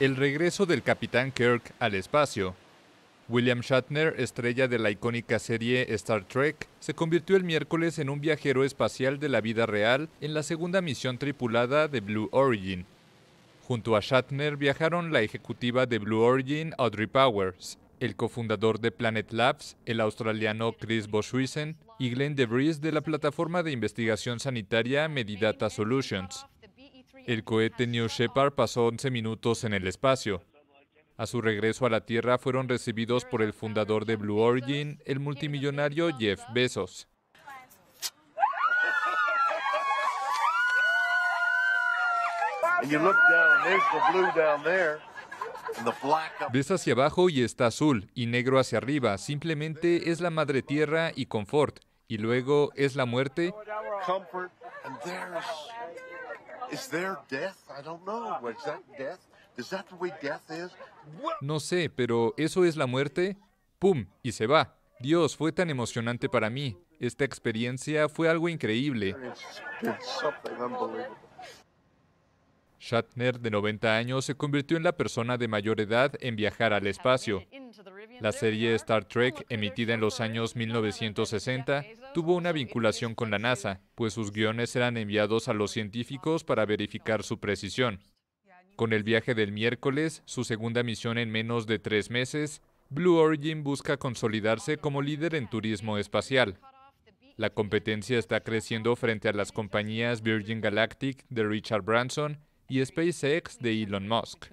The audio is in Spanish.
El regreso del Capitán Kirk al espacio. William Shatner, estrella de la icónica serie Star Trek, se convirtió el miércoles en un viajero espacial de la vida real en la segunda misión tripulada de Blue Origin. Junto a Shatner viajaron la ejecutiva de Blue Origin, Audrey Powers, el cofundador de Planet Labs, el australiano Chris Boschwissen, y Glenn DeVries de la plataforma de investigación sanitaria Medidata Solutions. El cohete New Shepard pasó 11 minutos en el espacio. A su regreso a la Tierra fueron recibidos por el fundador de Blue Origin, el multimillonario Jeff Bezos. Ves hacia abajo y está azul y negro hacia arriba. Simplemente es la madre tierra y confort. Y luego es la muerte. No sé, pero ¿eso es la muerte? ¡Pum! Y se va. Dios, fue tan emocionante para mí. Esta experiencia fue algo increíble. Shatner, de 90 años, se convirtió en la persona de mayor edad en viajar al espacio. La serie Star Trek, emitida en los años 1960, tuvo una vinculación con la NASA, pues sus guiones eran enviados a los científicos para verificar su precisión. Con el viaje del miércoles, su segunda misión en menos de tres meses, Blue Origin busca consolidarse como líder en turismo espacial. La competencia está creciendo frente a las compañías Virgin Galactic de Richard Branson y SpaceX de Elon Musk.